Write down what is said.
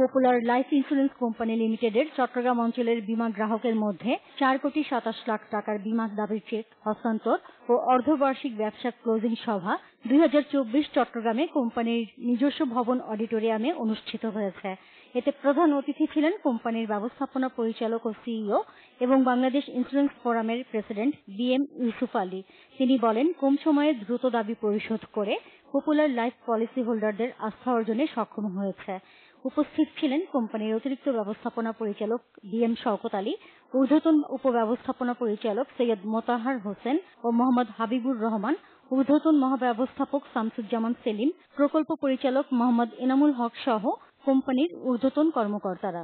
popular life insurance company লিমিটেডের চট্টগ্রাম অঞ্চলের বীমা গ্রাহকের মধ্যে চার কোটি সাতাশ লাখ টাকার বীমা দাবির চেক হস্তান্তর ও অর্ধবার্ষিক ব্যবসা ক্লোজিং সভা দুই চট্টগ্রামে কোম্পানির নিজস্ব ভবন অডিটোরিয়ামে অনুষ্ঠিত হয়েছে এতে প্রধান অতিথি ছিলেন কোম্পানির ব্যবস্থাপনা পরিচালক ও সিইও এবং বাংলাদেশ ইন্স্যুরেন্স ফোরামের president B M Yusuf Ali তিনি বলেন কম সময়ে দ্রুত দাবি পরিশোধ করে পপুলার লাইফ পলিসি হোল্ডারদের আস্থা অর্জনে সক্ষম হয়েছে উপস্থিত ছিলেন কোম্পানির অতিরিক্ত ব্যবস্থাপনা পরিচালক বি এম শওকত আলী ঊর্ধ্বতন উপব্যবস্থাপনা পরিচালক সৈয়দ মোতাহার হোসেন ও মোহাম্মদ হাবিবুর রহমান ঊর্ধ্বতন মহাব্যবস্থাপক শামসুজ্জামান সেলিম প্রকল্প পরিচালক মোহাম্মদ এনামুল হক সহ কোম্পানির ঊর্ধ্বতন কর্মকর্তারা